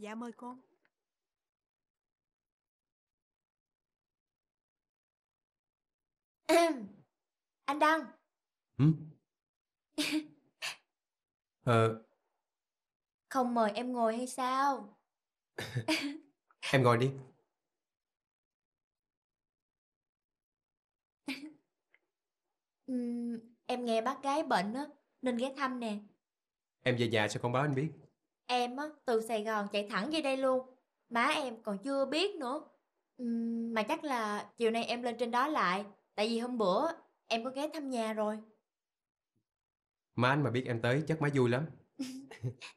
Dạ mời cô. Anh Đăng. Ừ. ờ. Không mời em ngồi hay sao? em ngồi đi. Ừ, em nghe bác gái bệnh á, nên ghé thăm nè. Em về nhà sao con báo anh biết? Em á, từ Sài Gòn chạy thẳng về đây luôn. Má em còn chưa biết nữa. Uhm, mà chắc là chiều nay em lên trên đó lại. Tại vì hôm bữa em có ghé thăm nhà rồi. Má anh mà biết em tới chắc má vui lắm.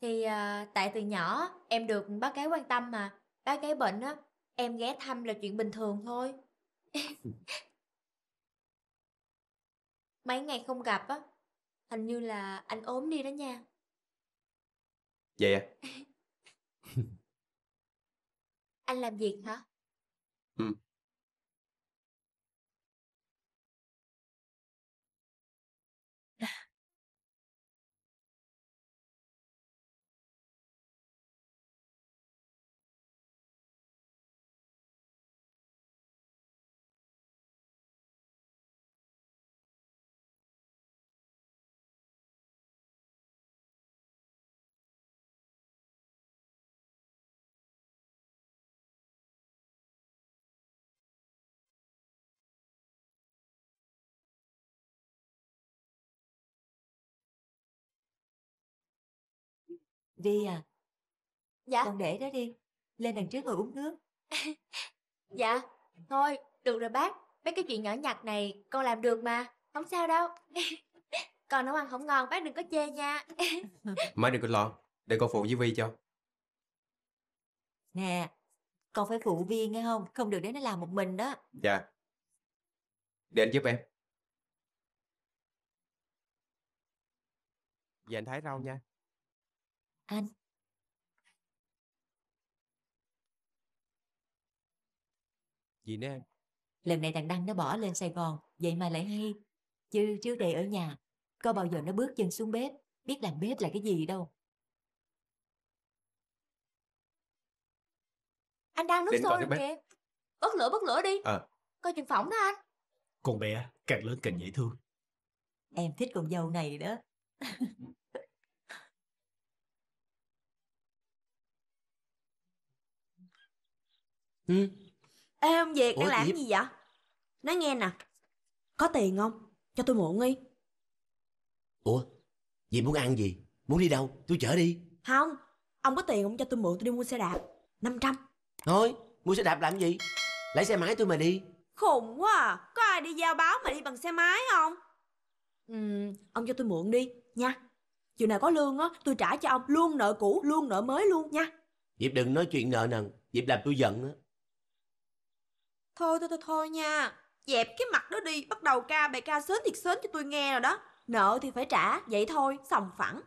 Thì à, tại từ nhỏ em được bác gái quan tâm mà. Bác gái bệnh á, em ghé thăm là chuyện bình thường thôi. Mấy ngày không gặp á, hình như là anh ốm đi đó nha. Vậy à? Anh làm việc hả? Ừ Vi à Dạ Con để đó đi Lên đằng trước ngồi uống nước Dạ Thôi được rồi bác Mấy cái chuyện nhỏ nhặt này con làm được mà Không sao đâu Còn nấu ăn không ngon bác đừng có chê nha Má đừng có lo Để con phụ với Vi cho Nè Con phải phụ Vi nghe không Không được để nó làm một mình đó Dạ Để anh giúp em Về dạ, anh thái rau nha anh gì nữa lần này thằng đăng nó bỏ lên sài gòn vậy mà lại hay chứ trước đây ở nhà có bao giờ nó bước chân xuống bếp biết làm bếp là cái gì đâu anh đang nước sôi kìa bớt lửa bớt lửa đi à. coi chừng phỏng đó anh con bé càng lớn càng dễ thương em thích con dâu này đó ừ ê ông việt đang làm gì? gì vậy nói nghe nè có tiền không cho tôi mượn đi ủa vì muốn ăn gì muốn đi đâu tôi chở đi không ông có tiền không cho tôi mượn tôi đi mua xe đạp 500 thôi mua xe đạp làm gì lấy xe máy tôi mà đi khùng quá à có ai đi giao báo mà đi bằng xe máy không ừ ông cho tôi mượn đi nha chiều nào có lương á tôi trả cho ông luôn nợ cũ luôn nợ mới luôn nha diệp đừng nói chuyện nợ nần diệp làm tôi giận á Thôi thôi thôi thôi nha Dẹp cái mặt đó đi Bắt đầu ca bài ca sến thiệt sến cho tôi nghe rồi đó Nợ thì phải trả Vậy thôi xong phẳng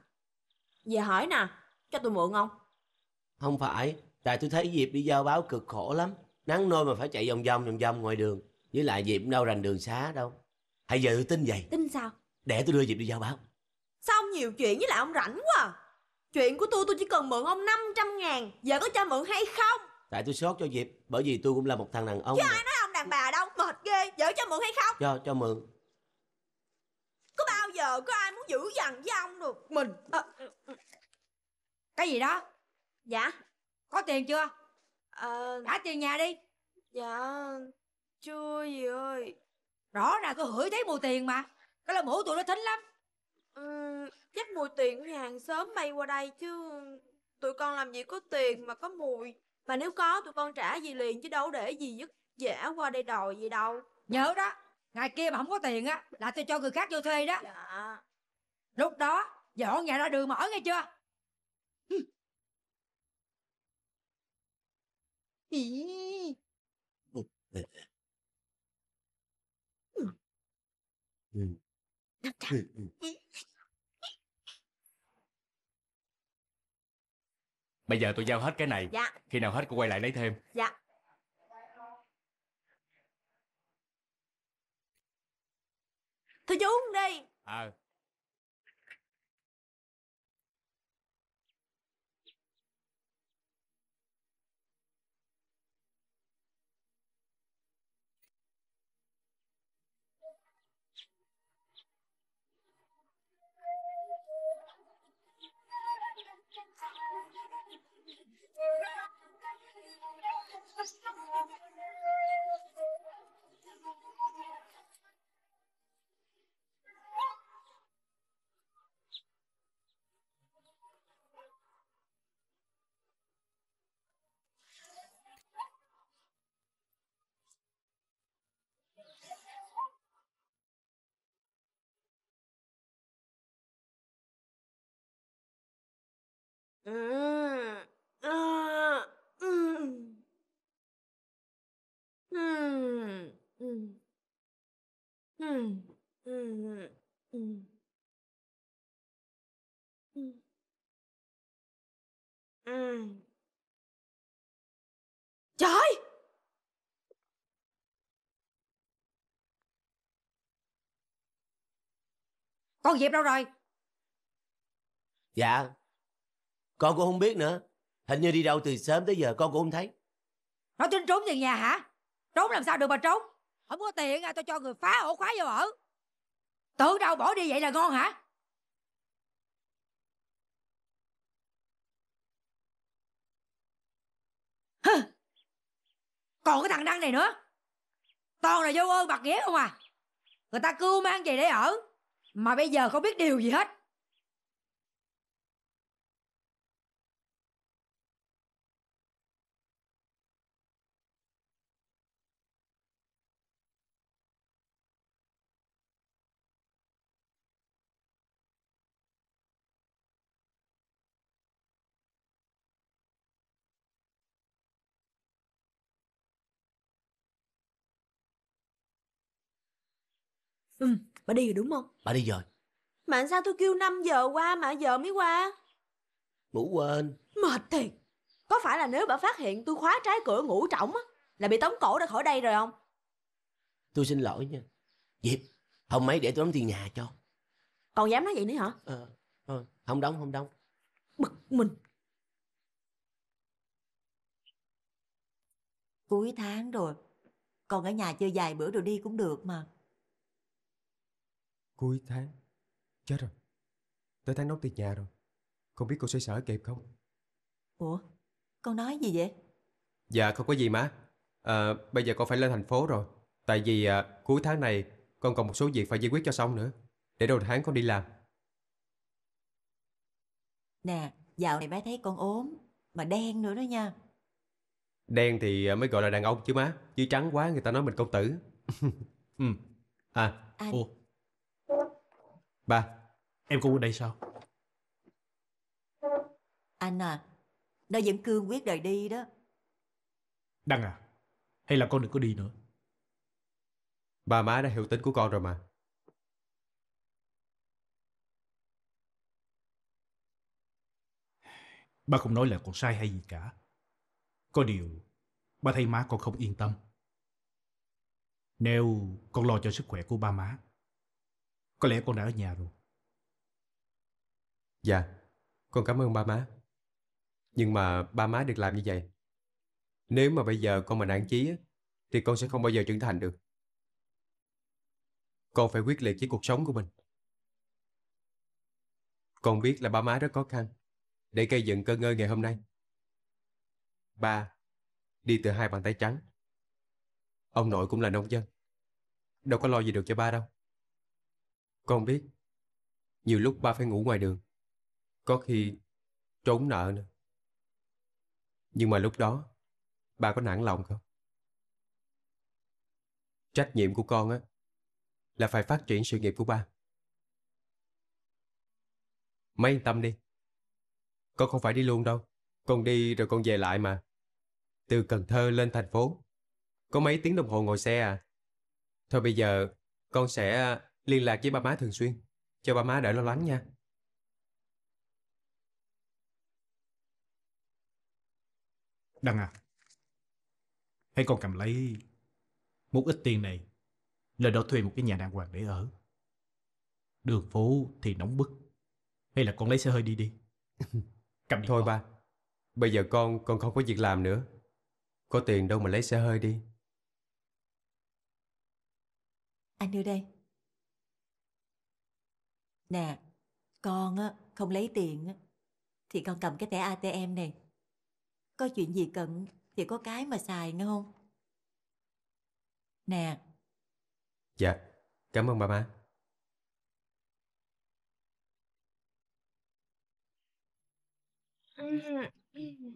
Về hỏi nè Cho tôi mượn không Không phải Tại tôi thấy Diệp đi giao báo cực khổ lắm Nắng nôi mà phải chạy vòng vòng vòng vòng ngoài đường Với lại Diệp đâu rành đường xá đâu hay giờ tôi tin vậy Tin sao Để tôi đưa Diệp đi giao báo Sao ông nhiều chuyện với lại ông rảnh quá à? Chuyện của tôi tôi chỉ cần mượn ông 500 ngàn Giờ có cho mượn hay không tại tôi sốt cho dịp bởi vì tôi cũng là một thằng đàn ông chứ mà. ai nói ông đàn bà đâu mệt ghê vợ cho mượn hay không cho cho mượn có bao giờ có ai muốn giữ dằn với ông được mình à, cái gì đó dạ có tiền chưa ờ à... trả tiền nhà đi dạ chưa gì ơi rõ ràng tôi hửi thấy mùi tiền mà cái là mũi tụi nó thính lắm ừ, chắc mùi tiền của hàng sớm bay qua đây chứ tụi con làm gì có tiền mà có mùi mà nếu có tụi con trả gì liền chứ đâu để gì dứt dã qua đây đòi gì đâu nhớ đó ngày kia mà không có tiền á là tôi cho người khác vô thuê đó dạ. lúc đó dọn nhà ra đường mà ở nghe chưa ừ. ừ. Đắc Bây giờ tôi giao hết cái này Dạ Khi nào hết cô quay lại lấy thêm Dạ Thôi chú đi Ờ à. trời, con Diệp đâu rồi dạ con cũng không biết nữa. Hình như đi đâu từ sớm tới giờ con cũng không thấy. Nó tính trốn về nhà hả? Trốn làm sao được mà trốn? Không có tiền à, tôi cho người phá ổ khóa vô ở. tự đâu bỏ đi vậy là ngon hả? Còn cái thằng Đăng này nữa. Toàn là vô ơn bạc nghĩa không à. Người ta cưu mang về để ở. Mà bây giờ không biết điều gì hết. Bà đi rồi đúng không? Bà đi rồi. Mà sao tôi kêu 5 giờ qua mà giờ mới qua? Ngủ quên. Mệt thiệt. Có phải là nếu bà phát hiện tôi khóa trái cửa ngủ trỏng á, là bị tống cổ ra khỏi đây rồi không? Tôi xin lỗi nha. Diệp, hôm mấy để tôi đóng tiền nhà cho. Còn dám nói vậy nữa hả? Ờ, ờ không đóng, không đóng. Bực mình. Cuối tháng rồi, còn ở nhà chơi vài bữa rồi đi cũng được mà. Cuối tháng Chết rồi Tới tháng đóng tiệc nhà rồi Không biết cô sẽ sở kịp không Ủa Con nói gì vậy Dạ không có gì má à, Bây giờ con phải lên thành phố rồi Tại vì à, cuối tháng này Con còn một số việc phải giải quyết cho xong nữa Để đầu tháng con đi làm Nè Dạo này bé thấy con ốm Mà đen nữa đó nha Đen thì mới gọi là đàn ông chứ má Chứ trắng quá người ta nói mình công tử ừ. À, à Ủa Ba, em cũng ở đây sao? Anh à, nó vẫn cương quyết đòi đi đó. Đăng à, hay là con đừng có đi nữa. Ba má đã hiểu tính của con rồi mà. Ba không nói là con sai hay gì cả. Có điều, ba thấy má con không yên tâm. Nếu con lo cho sức khỏe của ba má, có lẽ con đã ở nhà rồi. Dạ, con cảm ơn ba má. Nhưng mà ba má được làm như vậy. Nếu mà bây giờ con mà nản chí thì con sẽ không bao giờ trưởng thành được. Con phải quyết liệt với cuộc sống của mình. Con biết là ba má rất khó khăn để gây dựng cơ ngơi ngày hôm nay. Ba đi từ hai bàn tay trắng. Ông nội cũng là nông dân. Đâu có lo gì được cho ba đâu. Con biết, nhiều lúc ba phải ngủ ngoài đường, có khi trốn nợ nữa. Nhưng mà lúc đó, ba có nản lòng không? Trách nhiệm của con á là phải phát triển sự nghiệp của ba. Mấy yên tâm đi. Con không phải đi luôn đâu. Con đi rồi con về lại mà. Từ Cần Thơ lên thành phố. Có mấy tiếng đồng hồ ngồi xe à. Thôi bây giờ con sẽ Liên lạc với ba má thường xuyên, cho ba má đỡ lo lắng nha. Đăng à, hãy con cầm lấy một ít tiền này, lên đó thuê một cái nhà đàng hoàng để ở. Đường phố thì nóng bức, hay là con lấy xe hơi đi đi. cầm đi Thôi con. ba, bây giờ con con không có việc làm nữa. Có tiền đâu mà lấy xe hơi đi. Anh đưa đây. Nè, con á, không lấy tiền á, thì con cầm cái thẻ ATM này. Có chuyện gì cần thì có cái mà xài nghe không? Nè. Dạ, cảm ơn ba má. Ừ. Mm-hmm.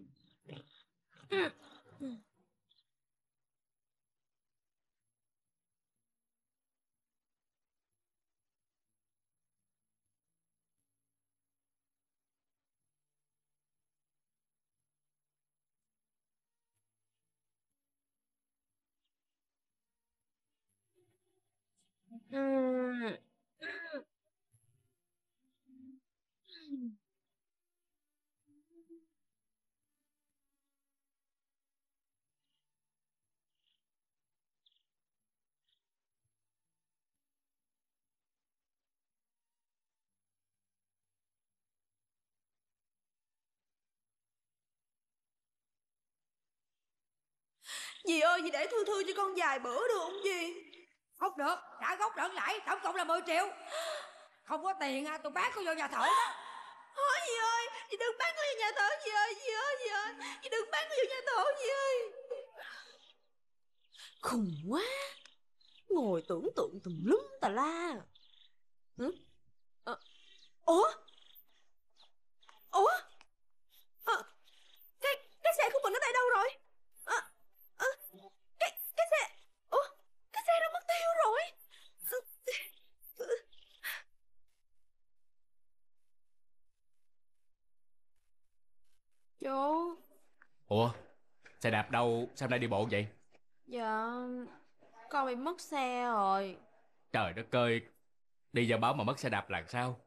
dì ơi, dì để Thư Thư cho con vài bữa được không dì? không được trả gốc lẫn lãi tổng cộng là 10 triệu không có tiền à tôi bán cô vô nhà thờ đó Thôi dì ơi, dì đừng bán con vô nhà thờ dì ơi, dì ơi, dì ơi Dì đừng bán con vô nhà thờ dì ơi Khùng quá Ngồi tưởng tượng tùm lum tà la ờ. ủa Ủa Chú Ủa Xe đạp đâu Sao lại đi bộ vậy Dạ Con bị mất xe rồi Trời đất ơi Đi giao báo mà mất xe đạp là sao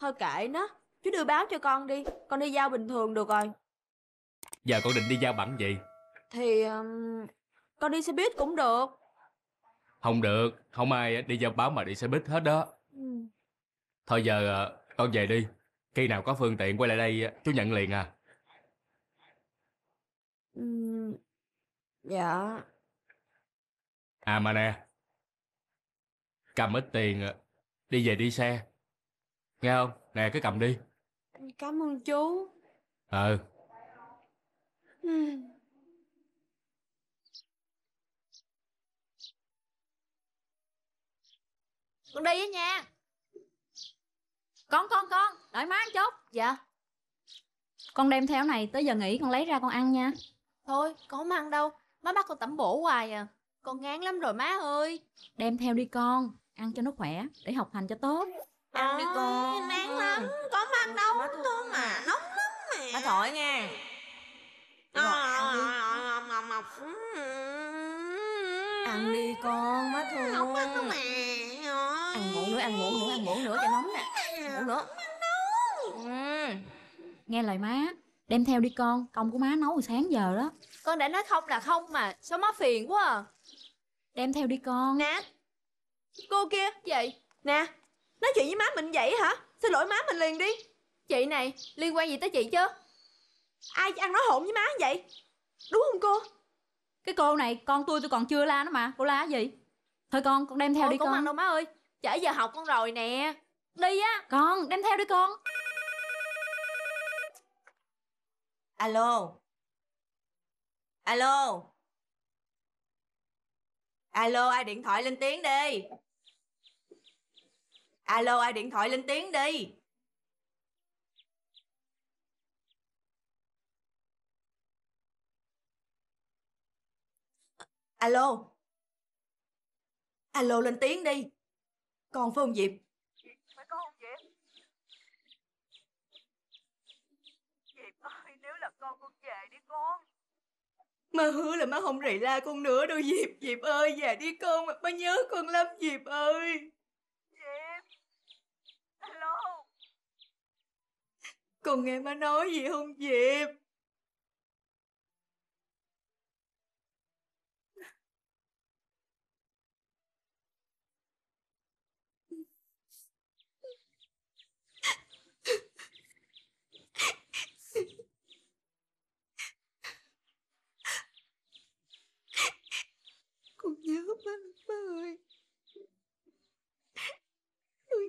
Thôi kệ nó Chú đưa báo cho con đi Con đi giao bình thường được rồi Giờ con định đi giao bằng gì Thì um, Con đi xe buýt cũng được Không được Không ai đi giao báo mà đi xe buýt hết đó ừ. Thôi giờ ờ, con về đi Khi nào có phương tiện quay lại đây Chú nhận liền à Ừm, dạ. À mà nè, cầm ít tiền đi về đi xe, nghe không? Nè, cứ cầm đi. Cảm ơn chú. Ừ, Ừm. Con đi với nha. Con con con, đợi má chút. Dạ. Con đem theo này tới giờ nghỉ con lấy ra con ăn nha. Thôi, có không đâu. Má bắt con tẩm bổ hoài à. Con ngán lắm rồi má ơi. Đem theo đi con, ăn cho nó khỏe, để học hành cho tốt. Ăn à, đi con. Ngán lắm, có má đâu, má thôi mà, nóng lắm mà, Má thổi nghe, ờ, ờ, ờ, ừ. ăn đi. con, má thương. Không ăn đâu mẹ. Ăn muỗng nữa, ăn ngủ nữa, ăn ngủ nữa cho nóng nè. ngủ nữa. Ừ. Nghe lời má đem theo đi con công của má nấu từ sáng giờ đó con đã nói không là không mà sao má phiền quá à đem theo đi con nè cô kia vậy nè nói chuyện với má mình vậy hả xin lỗi má mình liền đi chị này liên quan gì tới chị chứ ai ăn nói hỗn với má vậy đúng không cô cái cô này con tôi tôi còn chưa la nó mà cô la gì thôi con con đem theo Ôi, đi con không ăn đâu má ơi trễ giờ học con rồi nè đi á con đem theo đi con Alo. Alo. Alo, ai điện thoại lên tiếng đi. Alo, ai điện thoại lên tiếng đi. Alo. Alo lên tiếng đi. còn phải Diệp? Má hứa là má không rầy la con nữa đâu Diệp Diệp ơi về đi con Má nhớ con lắm Diệp ơi Diệp Alo Con nghe má nói gì không Diệp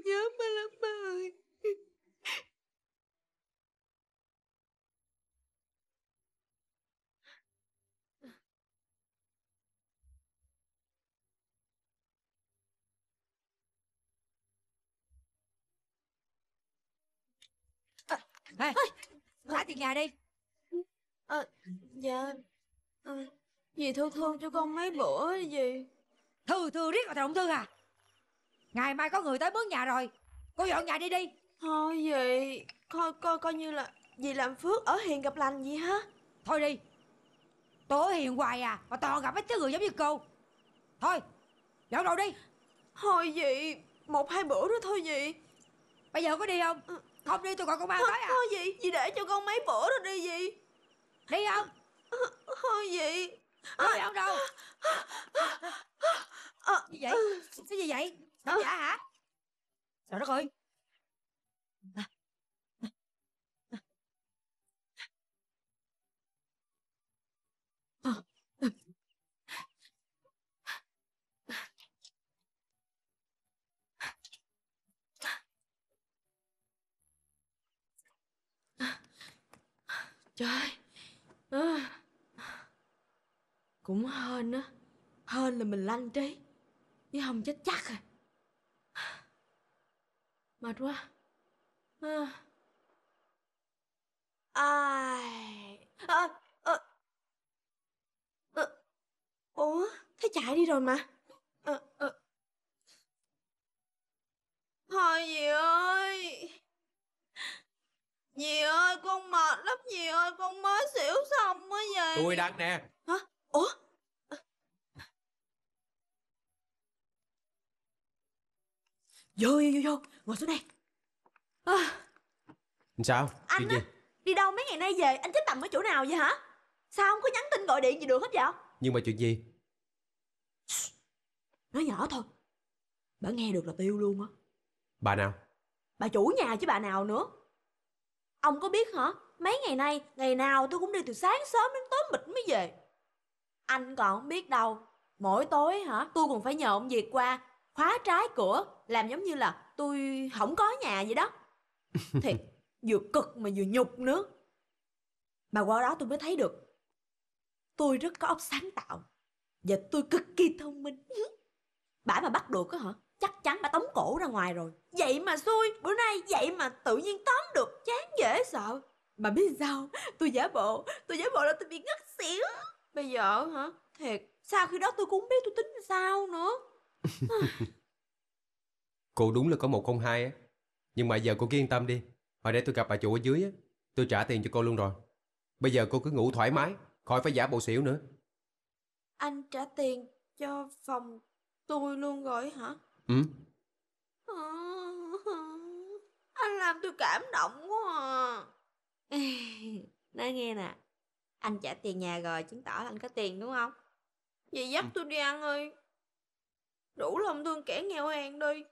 nhớ ba lắm ba ơi ờ, Ê, trả tiền nhà đi à, Dạ à, ờ, Dì Thư thương cho con mấy bữa gì Thư Thư riết rồi thằng ông Thư à Ngày mai có người tới bước nhà rồi Cô dọn nhà đi đi Thôi gì Coi coi coi như là Dì làm phước ở hiền gặp lành gì hả Thôi đi Tôi hiền hoài à Mà toàn gặp mấy thứ người giống như cô Thôi Dọn đồ đi Thôi gì Một hai bữa nữa thôi gì Bây giờ có đi không Không đi tôi gọi công an tới à Thôi gì Dì để cho con mấy bữa rồi đi gì Đi không Thôi gì Thôi không đâu Cái gì vậy Cái gì vậy đó. Dạ hả? Ờ. Trời đất ơi. Trời ờ. Cũng hên á Hên là mình lanh trí Chứ không chết chắc rồi. À mệt quá à. ai à, à, à. ủa thấy chạy đi rồi mà à, à. thôi gì ơi dì ơi con mệt lắm dì ơi con mới xỉu xong mới về tôi đang nè hả ủa vô vô vô vô ngồi xuống đây à. sao anh á, đi đâu mấy ngày nay về anh chết tầm ở chỗ nào vậy hả sao không có nhắn tin gọi điện gì được hết vậy nhưng mà chuyện gì nói nhỏ thôi bà nghe được là tiêu luôn á bà nào bà chủ nhà chứ bà nào nữa ông có biết hả mấy ngày nay ngày nào tôi cũng đi từ sáng sớm đến tối mịt mới về anh còn không biết đâu mỗi tối hả tôi còn phải nhờ ông việt qua khóa trái cửa làm giống như là tôi không có nhà vậy đó thiệt vừa cực mà vừa nhục nữa mà qua đó tôi mới thấy được tôi rất có óc sáng tạo và tôi cực kỳ thông minh bả mà bắt được á hả chắc chắn bả tống cổ ra ngoài rồi vậy mà xui bữa nay vậy mà tự nhiên tóm được chán dễ sợ mà biết sao tôi giả bộ tôi giả bộ là tôi bị ngất xỉu bây giờ hả thiệt sao khi đó tôi cũng không biết tôi tính sao nữa Cô đúng là có một không hai á. Nhưng mà giờ cô cứ yên tâm đi. Hồi để tôi gặp bà chủ ở dưới á. Tôi trả tiền cho cô luôn rồi. Bây giờ cô cứ ngủ thoải mái. Khỏi phải giả bộ xỉu nữa. Anh trả tiền cho phòng tôi luôn rồi hả? Ừ. Ờ, anh làm tôi cảm động quá à. Nói nghe nè. Anh trả tiền nhà rồi chứng tỏ là anh có tiền đúng không? Vậy dắt ừ. tôi đi ăn ơi. Đủ lòng thương kẻ nghèo hèn đi.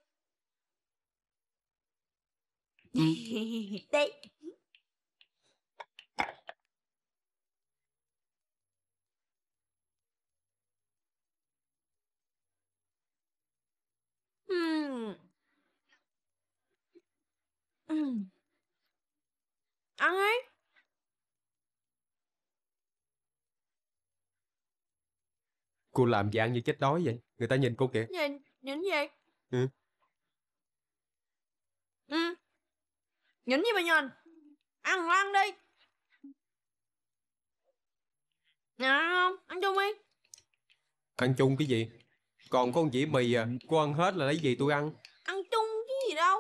Đấy. Ừ. Ăn ấy. Cô làm gì ăn như chết đói vậy? Người ta nhìn cô kìa. Nhìn, nhìn gì? Ừ. Ừ. Nhấn gì mà nhần Ăn ăn đi Nhà không? Ăn chung đi Ăn chung cái gì? Còn con dĩa mì à Cô ăn hết là lấy gì tôi ăn Ăn chung cái gì đâu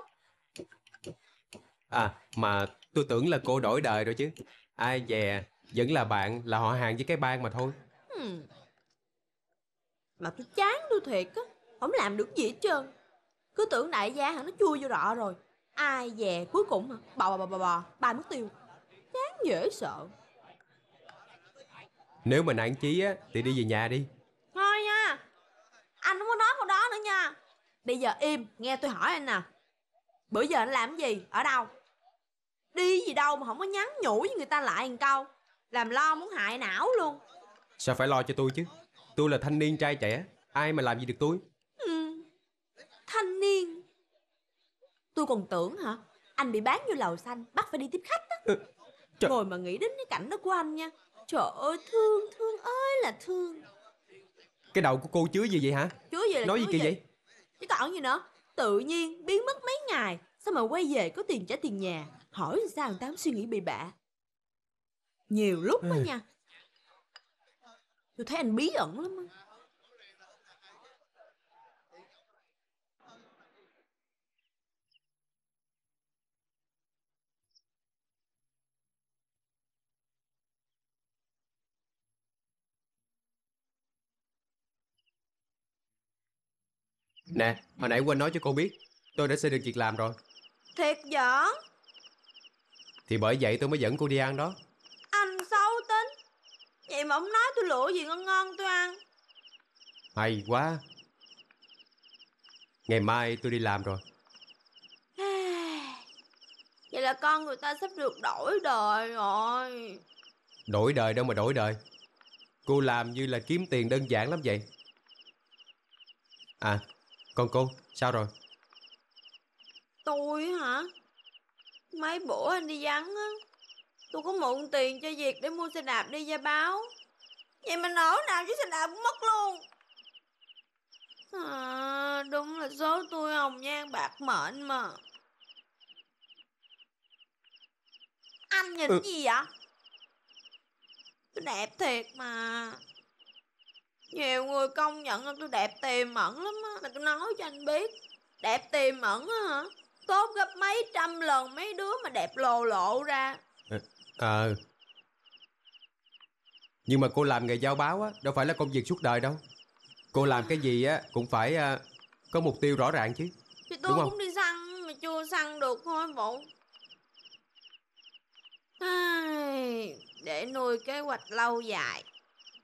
À mà tôi tưởng là cô đổi đời rồi chứ Ai dè Vẫn là bạn Là họ hàng với cái bang mà thôi hmm. Mà tôi chán tôi thiệt á Không làm được gì hết trơn Cứ tưởng đại gia hả nó chui vô rọ rồi Ai về cuối cùng hả? Bò bò bò bò, ba mất tiêu. chán dễ sợ. Nếu mà nản chí á, thì đi về nhà đi. Thôi nha, anh không có nói câu đó nữa nha. Bây giờ im, nghe tôi hỏi anh nè. Bữa giờ anh làm cái gì, ở đâu? Đi gì đâu mà không có nhắn nhủ với người ta lại một câu. Làm lo muốn hại não luôn. Sao phải lo cho tôi chứ? Tôi là thanh niên trai trẻ, ai mà làm gì được tôi? Ừ, thanh niên Tôi còn tưởng hả Anh bị bán vô lầu xanh Bắt phải đi tiếp khách đó ừ. trời. Rồi mà nghĩ đến cái cảnh đó của anh nha Trời ơi thương thương ơi là thương Cái đầu của cô chứa gì vậy hả Chứa gì là Nói chứa gì kỳ vậy Chứ còn gì nữa Tự nhiên biến mất mấy ngày Sao mà quay về có tiền trả tiền nhà Hỏi sao người ta suy nghĩ bị bạ Nhiều lúc đó ừ. nha Tôi thấy anh bí ẩn lắm á Nè, hồi nãy quên nói cho cô biết Tôi đã xin được việc làm rồi Thiệt giỡn Thì bởi vậy tôi mới dẫn cô đi ăn đó Anh xấu tính Vậy mà ông nói tôi lựa gì ngon ngon tôi ăn Hay quá Ngày mai tôi đi làm rồi Vậy là con người ta sắp được đổi đời rồi Đổi đời đâu mà đổi đời Cô làm như là kiếm tiền đơn giản lắm vậy À còn cô sao rồi Tôi hả Mấy bữa anh đi vắng á Tôi có mượn tiền cho việc để mua xe đạp đi ra báo Vậy mà nổ nào chứ xe đạp cũng mất luôn à, Đúng là số tôi hồng nhan bạc mệnh mà Anh nhìn ừ. gì vậy Tôi đẹp thiệt mà nhiều người công nhận là tôi đẹp tiềm mẫn lắm á Mà tôi nói cho anh biết Đẹp tiềm mẫn á hả Tốt gấp mấy trăm lần mấy đứa mà đẹp lồ lộ ra Ờ à, Nhưng mà cô làm nghề giao báo á Đâu phải là công việc suốt đời đâu Cô làm cái gì á cũng phải à, Có mục tiêu rõ ràng chứ Thì tôi Đúng không? cũng đi săn mà chưa săn được thôi bộ Để nuôi kế hoạch lâu dài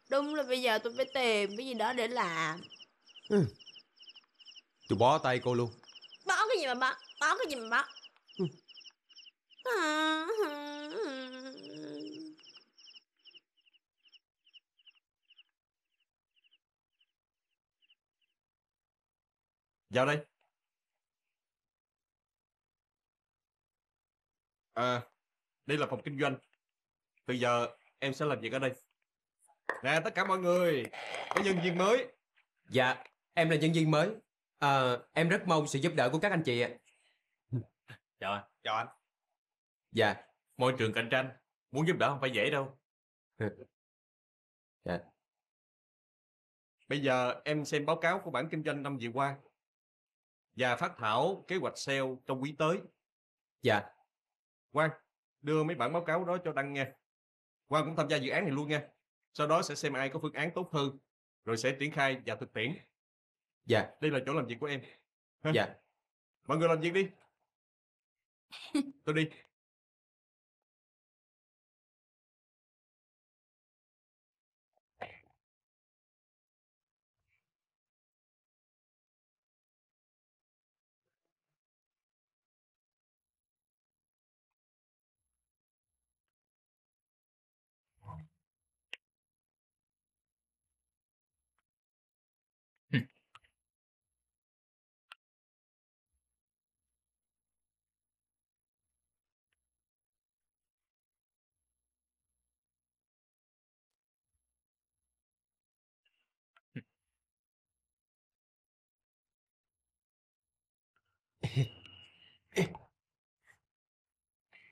Đúng là bây giờ tôi phải tìm cái gì đó để làm ừ. Tôi bó tay cô luôn Bó cái gì mà bó Bó cái gì mà bó ừ. À, à, à. Vào đây À Đây là phòng kinh doanh Bây giờ em sẽ làm việc ở đây nè tất cả mọi người có nhân viên mới dạ em là nhân viên mới à, em rất mong sự giúp đỡ của các anh chị ạ chào anh chào anh dạ môi trường cạnh tranh muốn giúp đỡ không phải dễ đâu dạ bây giờ em xem báo cáo của bản kinh doanh năm vừa qua và phát thảo kế hoạch sale trong quý tới dạ quang đưa mấy bản báo cáo đó cho đăng nghe quang cũng tham gia dự án này luôn nha sau đó sẽ xem ai có phương án tốt hơn rồi sẽ triển khai và thực tiễn dạ yeah. đây là chỗ làm việc của em dạ mọi người làm việc đi tôi đi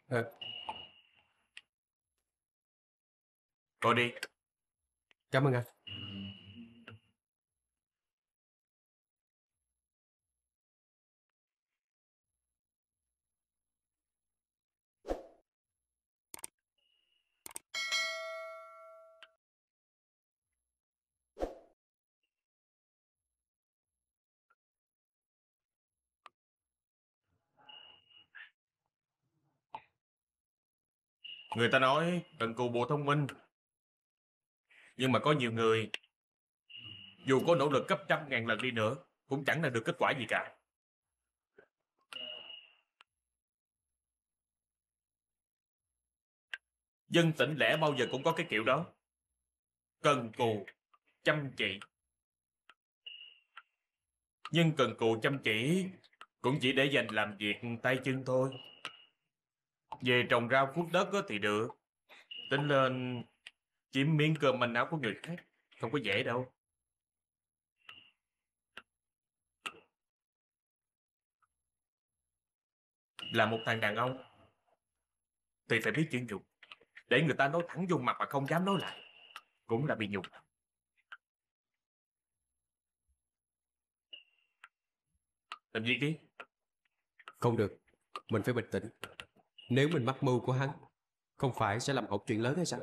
Ờ. Tôi đi. Cảm ơn anh. Người ta nói cần cù bộ thông minh. Nhưng mà có nhiều người, dù có nỗ lực gấp trăm ngàn lần đi nữa, cũng chẳng là được kết quả gì cả. Dân tỉnh lẻ bao giờ cũng có cái kiểu đó. Cần cù, chăm chỉ. Nhưng cần cù chăm chỉ cũng chỉ để dành làm việc tay chân thôi. Về trồng rau cuốc đất thì được. Tính lên chiếm miếng cơm manh áo của người khác. Không có dễ đâu. Là một thằng đàn ông thì phải biết chuyện nhục. Để người ta nói thẳng vô mặt mà không dám nói lại. Cũng là bị nhục. Làm gì đi? Không được, mình phải bình tĩnh. Nếu mình mắc mưu của hắn Không phải sẽ làm hỏng chuyện lớn hay sao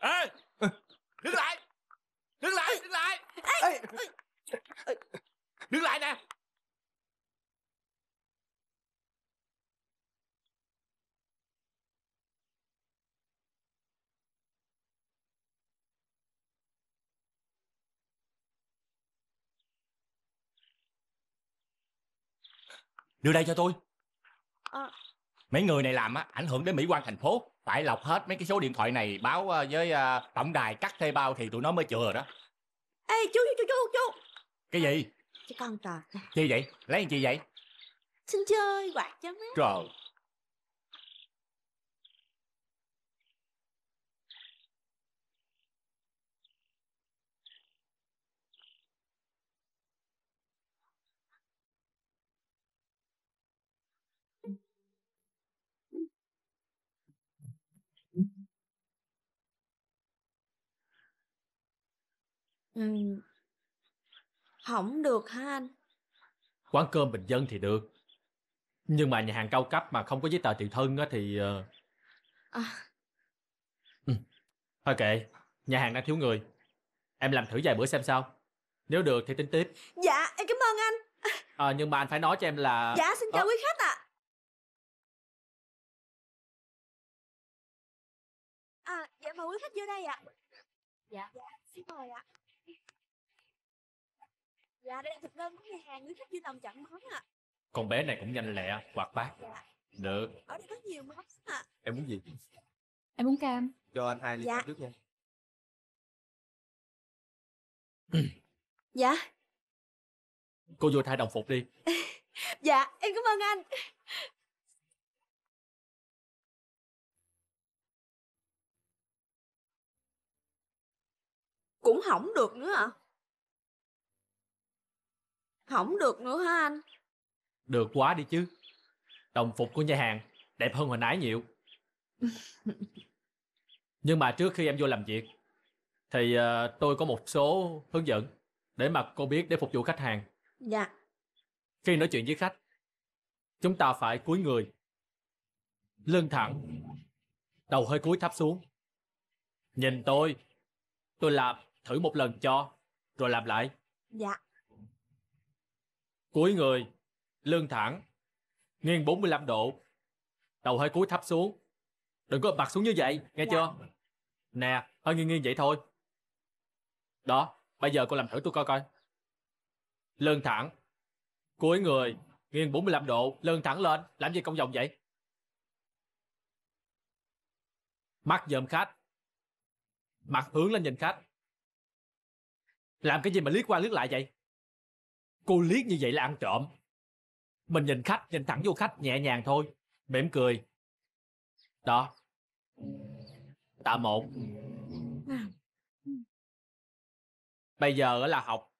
Ê Đứng lại Đứng lại Đứng lại Ê. Ê. Đứng lại nè đưa đây cho tôi à. mấy người này làm á ảnh hưởng đến mỹ quan thành phố phải lọc hết mấy cái số điện thoại này báo ờ, với uh, tổng đài cắt thuê bao thì tụi nó mới chừa đó ê chú chú chú chú cái gì chị con trò chi vậy lấy gì vậy xin chơi quạt cho mấy. trời Không được hả anh? Quán cơm bình dân thì được. Nhưng mà nhà hàng cao cấp mà không có giấy tờ tùy thân á thì... Ờ, à, Ừ. Thôi kệ, nhà hàng đang thiếu người. Em làm thử vài bữa xem sao. Nếu được thì tính tiếp. dạ em cảm ơn anh. Ờ, nhưng mà anh phải nói cho em là... Dạ xin chào Ờ. quý khách ạ. À. dạ mời quý khách vô đây ạ. Dạ. dạ xin mời ạ dạ đây là thực đơn của nhà hàng nữ khách dư lòng chẳng món ạ con bé này cũng nhanh lẹ hoạt bát dạ. được ở đây có nhiều món ạ à. em muốn gì em muốn cam cho anh hai ly dạ. trước nha dạ cô vô thay đồng phục đi dạ em cảm ơn anh cũng hỏng được nữa ạ à? Không được nữa hả anh? Được quá đi chứ. Đồng phục của nhà hàng đẹp hơn hồi nãy nhiều. Nhưng mà trước khi em vô làm việc thì uh, tôi có một số hướng dẫn để mà cô biết để phục vụ khách hàng. Dạ. Khi nói chuyện với khách, chúng ta phải cúi người, lưng thẳng, đầu hơi cúi thấp xuống. Nhìn tôi, tôi làm thử một lần cho, rồi làm lại. Dạ cúi người, lưng thẳng, nghiêng 45 độ, đầu hơi cúi thấp xuống. Đừng có mặt xuống như vậy, nghe dạ. chưa? Nè, hơi nghiêng nghiêng vậy thôi. Đó, bây giờ cô làm thử tôi coi coi. Lưng thẳng, cúi người, nghiêng 45 độ, lưng thẳng lên, làm gì cong vòng vậy? Mắt dòm khách, mặt hướng lên nhìn khách. Làm cái gì mà liếc qua liếc lại vậy? Cô liếc như vậy là ăn trộm. Mình nhìn khách, nhìn thẳng vô khách nhẹ nhàng thôi. Mỉm cười. Đó. Tạ một. Bây giờ là học.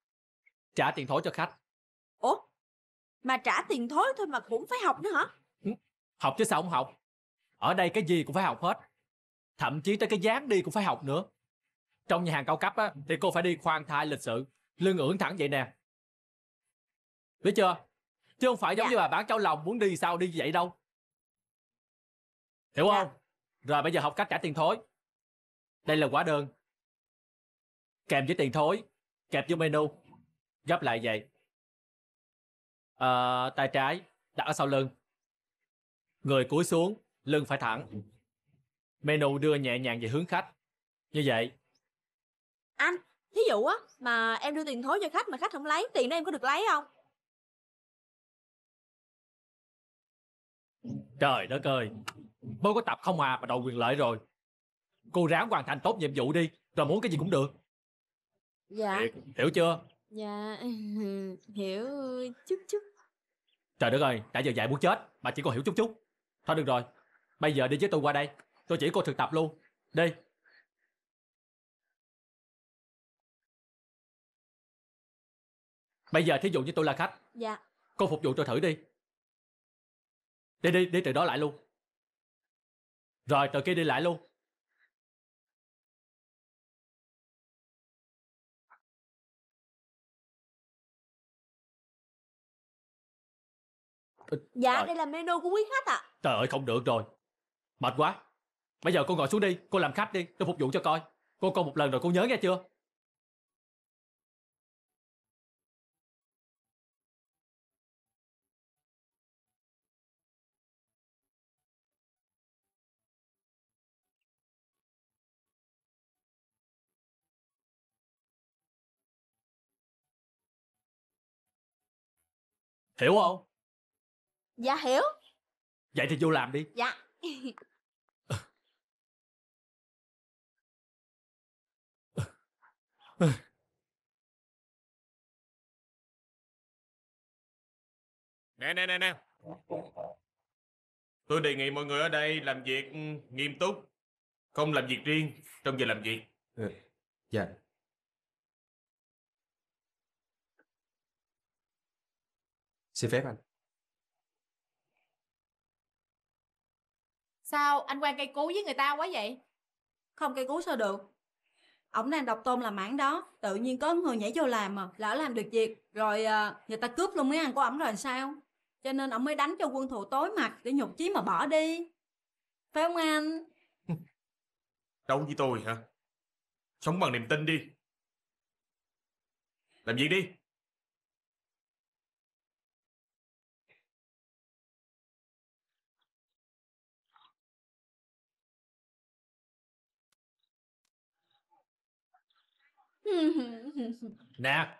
Trả tiền thối cho khách. Ủa? Mà trả tiền thối thôi mà cũng phải học nữa hả? Ừ, học chứ sao không học? Ở đây cái gì cũng phải học hết. Thậm chí tới cái dáng đi cũng phải học nữa. Trong nhà hàng cao cấp á, thì cô phải đi khoan thai lịch sự. Lưng ưỡn thẳng vậy nè biết chưa chứ không phải giống dạ. như bà bán cháu lòng muốn đi sao đi vậy đâu hiểu dạ. không rồi bây giờ học cách trả tiền thối đây là quả đơn kèm với tiền thối kẹp với menu gấp lại vậy à, tay trái đặt ở sau lưng người cúi xuống lưng phải thẳng menu đưa nhẹ nhàng về hướng khách như vậy anh thí dụ á mà em đưa tiền thối cho khách mà khách không lấy tiền đó em có được lấy không Trời đất ơi, mới có tập không à mà đòi quyền lợi rồi. Cô ráng hoàn thành tốt nhiệm vụ đi, rồi muốn cái gì cũng được. Dạ. Hiểu, chưa? Dạ, hiểu chút chút. Trời đất ơi, đã giờ dạy muốn chết, mà chỉ còn hiểu chút chút. Thôi được rồi, bây giờ đi với tôi qua đây, tôi chỉ cô thực tập luôn. Đi. Bây giờ thí dụ như tôi là khách. Dạ. Cô phục vụ tôi thử đi. Đi đi, đi từ đó lại luôn. Rồi từ kia đi lại luôn. Dạ, Trời. đây là menu của quý khách ạ. À. Trời ơi, không được rồi. Mệt quá. Bây giờ cô ngồi xuống đi, cô làm khách đi, tôi phục vụ cho coi. Cô coi một lần rồi cô nhớ nghe chưa? Hiểu không? Dạ hiểu Vậy thì vô làm đi Dạ Nè nè nè nè Tôi đề nghị mọi người ở đây làm việc ừ, nghiêm túc Không làm việc riêng trong giờ làm việc ừ. Dạ xin phép anh sao anh quan cây cú với người ta quá vậy không cây cú sao được ổng đang đọc tôn làm mảng đó tự nhiên có người nhảy vô làm mà lỡ làm được việc rồi à, người ta cướp luôn miếng ăn của ổng rồi sao cho nên ổng mới đánh cho quân thù tối mặt để nhục chí mà bỏ đi phải không anh đâu với tôi hả sống bằng niềm tin đi làm việc đi nè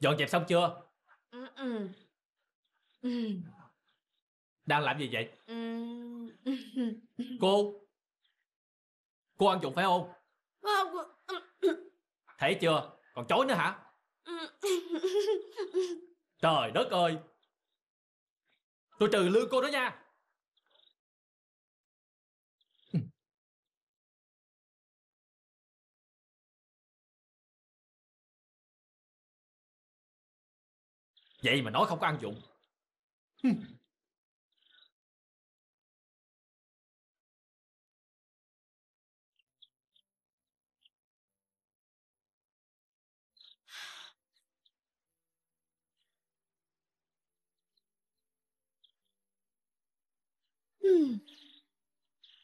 dọn dẹp xong chưa đang làm gì vậy cô cô ăn trộm phải không thấy chưa còn chối nữa hả trời đất ơi tôi trừ lương cô đó nha Vậy mà nói không có ăn dụng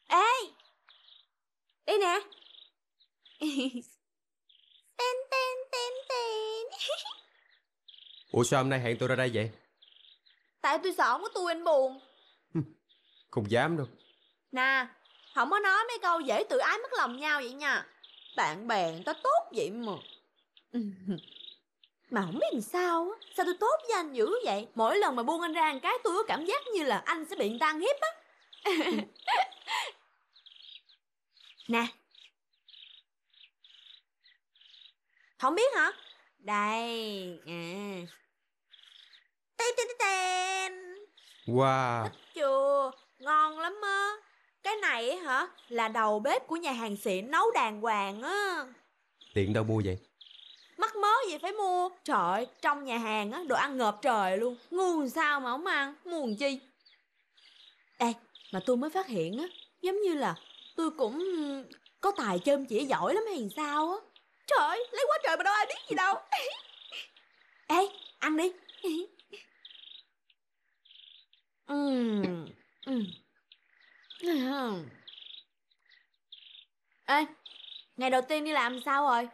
Ê đi nè Ủa sao hôm nay hẹn tôi ra đây vậy Tại tôi sợ có tôi anh buồn Không dám đâu Nè Không có nói mấy câu dễ tự ái mất lòng nhau vậy nha Bạn bè người ta tốt vậy mà Mà không biết làm sao á Sao tôi tốt với anh dữ vậy Mỗi lần mà buông anh ra một cái tôi có cảm giác như là anh sẽ bị người ta ăn hiếp á Nè Không biết hả Đây à. Tê tê tê tê. Wow. Thích chưa? Ngon lắm á. Cái này hả? Là đầu bếp của nhà hàng xịn nấu đàng hoàng á. Tiện đâu mua vậy? Mắc mớ gì phải mua Trời trong nhà hàng á đồ ăn ngợp trời luôn Ngu sao mà không ăn Mua làm chi Ê mà tôi mới phát hiện á Giống như là tôi cũng Có tài chơm chỉ giỏi lắm hay sao á Trời lấy quá trời mà đâu ai biết gì đâu Ê ăn đi Ừm. Ừm. Ừm. Ê, ngày đầu tiên đi làm sao rồi?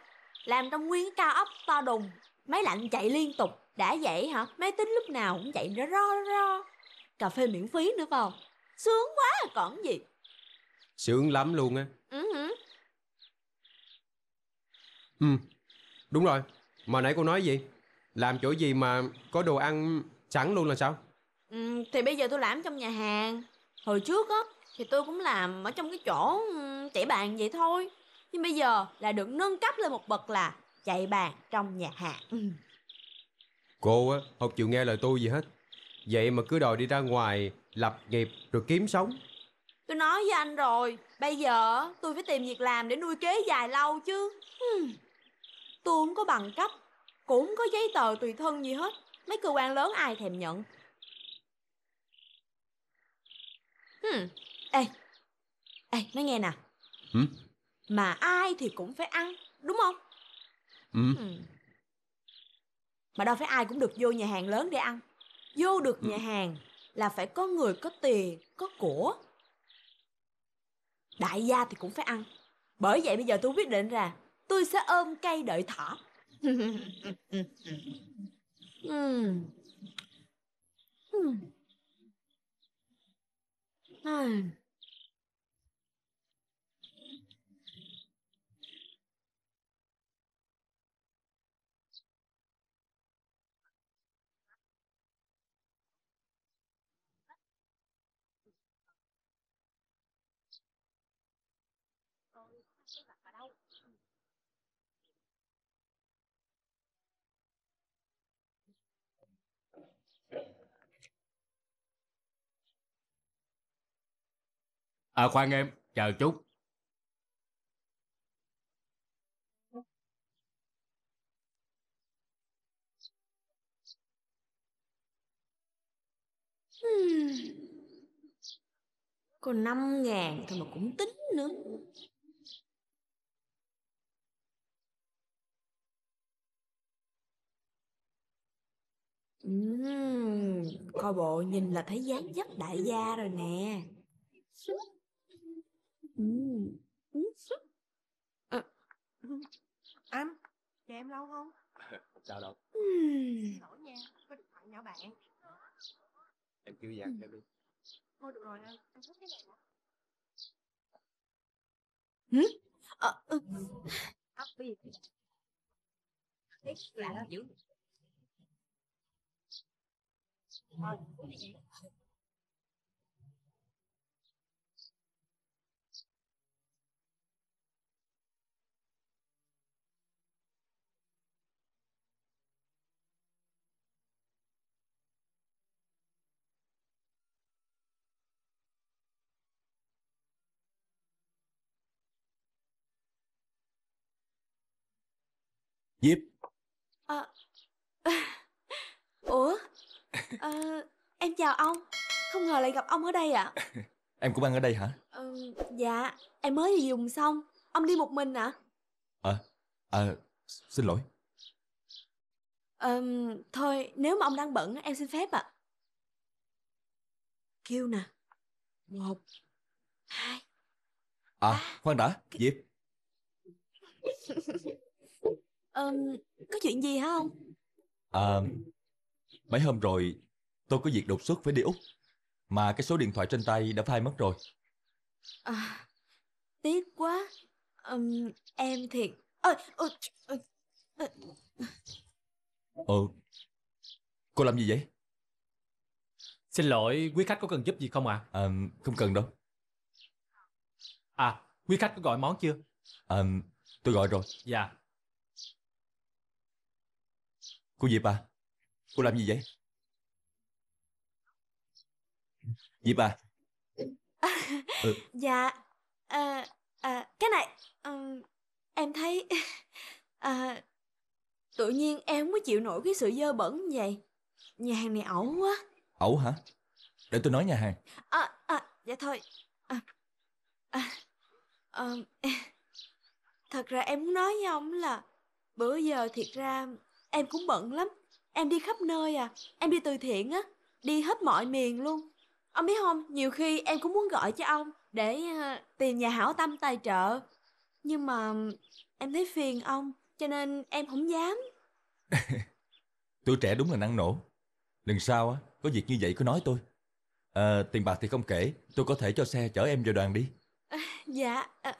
Làm trong nguyên cái cao ốc to đùng, máy lạnh chạy liên tục, đã vậy hả? Máy tính lúc nào cũng chạy ro ro ro. Cà phê miễn phí nữa phải không? Sướng quá còn gì. Sướng lắm luôn á. Ừ. Ừ, đúng rồi. Mà nãy cô nói gì? Làm chỗ gì mà có đồ ăn sẵn luôn là sao? Ừm, thì bây giờ tôi làm trong nhà hàng. Hồi trước á thì tôi cũng làm ở trong cái chỗ chạy bàn vậy thôi. Nhưng bây giờ là được nâng cấp lên một bậc là chạy bàn trong nhà hàng. Cô á, không chịu nghe lời tôi gì hết Vậy mà cứ đòi đi ra ngoài Lập nghiệp rồi kiếm sống Tôi nói với anh rồi, bây giờ tôi phải tìm việc làm để nuôi kế dài lâu chứ. Tôi không có bằng cấp, cũng không có giấy tờ tùy thân gì hết. Mấy cơ quan lớn ai thèm nhận, hmm. ê ê nói nghe nè hmm? mà ai thì cũng phải ăn đúng không hmm. Hmm. mà đâu phải ai cũng được vô nhà hàng lớn để ăn vô được hmm. nhà hàng là phải có người có tiền có của đại gia thì cũng phải ăn bởi vậy bây giờ tôi quyết định ra tôi sẽ ôm cây đợi thỏ ừ. sinh hoạt ở đâu À khoan em, chờ chút. Còn 5 ngàn thôi mà cũng tính nữa Ừm, coi bộ nhìn là thấy dáng dấp đại gia rồi nè. À, anh, chờ em lâu không? Sao đâu, Lỗi nha, có điện thoại nhỏ bạn. em kêu giặt cho đi. Thôi được rồi anh, anh thích cái này nè. ờ, ừ, Ấp gì? Thích là dữ. 你啊，哦。Ờ, em chào ông Không ngờ lại gặp ông ở đây ạ à. Em cũng ăn ở đây hả? Ờ, dạ, em mới về dùng xong Ông đi một mình ạ Ờ, ờ, xin lỗi Ờ, thôi nếu mà ông đang bận em xin phép ạ à. Kêu nè Một Hai À, ba. khoan đã, Diệp Ờ, có chuyện gì hả ông? Ờ, Mấy hôm rồi tôi có việc đột xuất phải đi Úc Mà cái số điện thoại trên tay đã phai mất rồi À Tiếc quá um, Em thiệt à, à, à, à. Ừ Cô làm gì vậy Xin lỗi quý khách có cần giúp gì không ạ à? à, Không cần đâu À quý khách có gọi món chưa à, Tôi gọi rồi Dạ Cô Diệp à Cô làm gì vậy? Diệp à? ừ. Dạ à, à, Cái này à, Em thấy à, Tự nhiên em không chịu nổi cái sự dơ bẩn như vậy Nhà hàng này ẩu quá Ẩu hả? Để tôi nói nhà hàng à, à, Dạ thôi à, à, à, Thật ra em muốn nói với ông là Bữa giờ thiệt ra em cũng bận lắm Em đi khắp nơi à, em đi từ thiện á, đi hết mọi miền luôn. Ông biết không, nhiều khi em cũng muốn gọi cho ông để ờ, tìm nhà hảo tâm tài trợ. Nhưng mà em thấy phiền ông, cho nên em không dám. tôi trẻ đúng là năng nổ. Lần sau á, có việc như vậy cứ nói tôi. À, tiền bạc thì không kể, tôi có thể cho xe chở em vào đoàn đi. dạ. Ờ,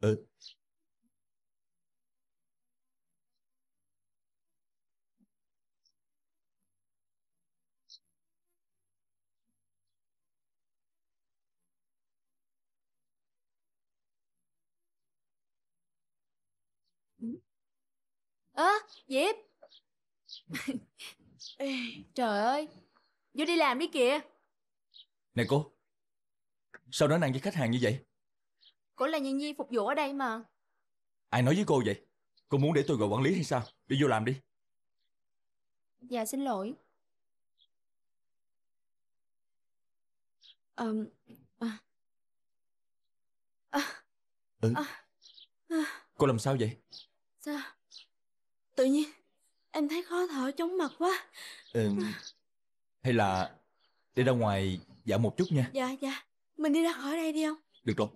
ừ, ơ à, diệp trời ơi vô đi làm đi kìa này cô sao nói năng với khách hàng như vậy cô là nhân viên phục vụ ở đây mà ai nói với cô vậy cô muốn để tôi gọi quản lý hay sao đi vô làm đi dạ xin lỗi um, à, à, ừ à, à, cô làm sao vậy sao Tự nhiên em thấy khó thở chóng mặt quá ừ, Hay là đi ra ngoài dạo một chút nha Dạ dạ Mình đi ra khỏi đây đi không Được rồi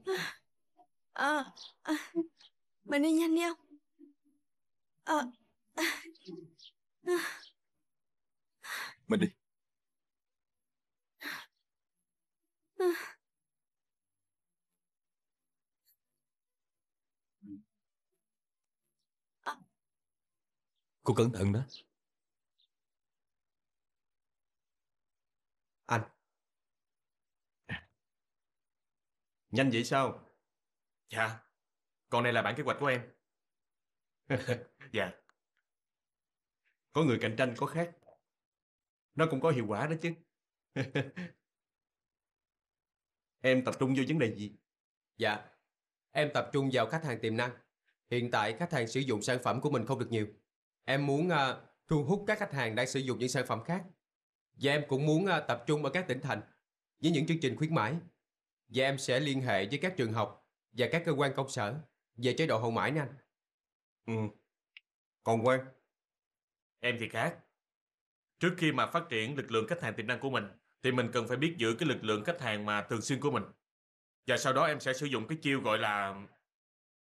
à, à, Mình đi nhanh đi không à, à, à. Mình đi à. Cô cẩn thận đó Anh Nhanh vậy sao Dạ Còn đây là bản kế hoạch của em Dạ Có người cạnh tranh có khác Nó cũng có hiệu quả đó chứ Em tập trung vô vấn đề gì Dạ Em tập trung vào khách hàng tiềm năng Hiện tại khách hàng sử dụng sản phẩm của mình không được nhiều Em muốn uh, thu hút các khách hàng đang sử dụng những sản phẩm khác. Và em cũng muốn uh, tập trung ở các tỉnh thành với những chương trình khuyến mãi. Và em sẽ liên hệ với các trường học và các cơ quan công sở về chế độ hậu mãi nha anh. Ừ. Còn Quang? Em thì khác. Trước khi mà phát triển lực lượng khách hàng tiềm năng của mình, thì mình cần phải biết giữ cái lực lượng khách hàng mà thường xuyên của mình. Và sau đó em sẽ sử dụng cái chiêu gọi là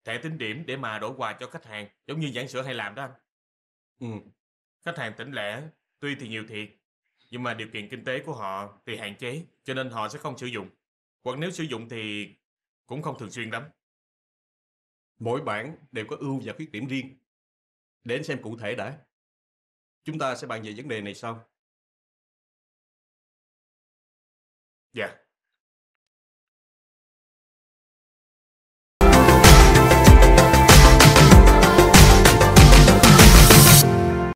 thẻ tính điểm để mà đổi quà cho khách hàng, giống như giảng sữa hay làm đó anh. Ừm. Khách hàng tỉnh lẻ, tuy thì nhiều thiệt, nhưng mà điều kiện kinh tế của họ thì hạn chế, cho nên họ sẽ không sử dụng. Hoặc nếu sử dụng thì cũng không thường xuyên lắm. Mỗi bản đều có ưu và khuyết điểm riêng. Để anh xem cụ thể đã. Chúng ta sẽ bàn về vấn đề này sau. Dạ.